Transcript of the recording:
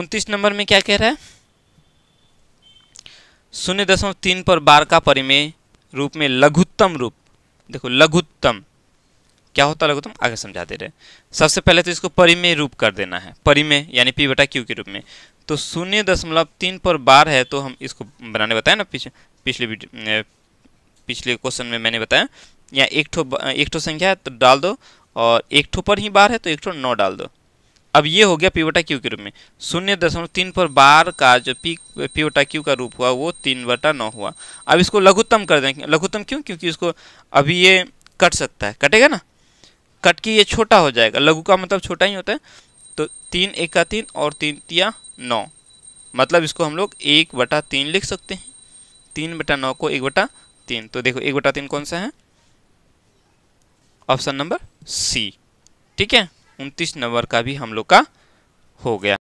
उनतीस नंबर में क्या कह रहा है शून्य दशमलव तीन पर बार का परिमेय रूप में लघुत्तम रूप देखो लघुत्तम क्या होता है लघुत्तम आगे समझाते रहे सबसे पहले तो इसको परिमेय रूप कर देना है परिमेय यानी पी बटा क्यू के रूप में तो शून्य दशमलव तीन पर बार है तो हम इसको बनाने बताया ना पिछले पिछले पिछले क्वेश्चन में मैंने बताया या एक ठो एक ठो संख्या है तो डाल दो और एक ठो पर ही बार है तो एक ठो नौ डाल दो अब ये हो गया पीवटा क्यू के रूप में शून्य दशमलव तीन पर बार का जो पी पीवटा क्यू का रूप हुआ वो तीन बटा नौ हुआ अब इसको लघुत्तम कर दें लघुत्तम क्यों क्योंकि इसको अभी ये कट सकता है कटेगा ना कट के ये छोटा हो जाएगा लघु का मतलब छोटा ही होता है तो तीन एक का तीन और तीन तिया नौ मतलब इसको हम लोग एक बटा तीन लिख सकते हैं तीन बटा नौ को एक बटा तीन तो देखो एक बटा तीन कौन सा है ऑप्शन नंबर सी ठीक है उनतीस नंबर का भी हम लोग का हो गया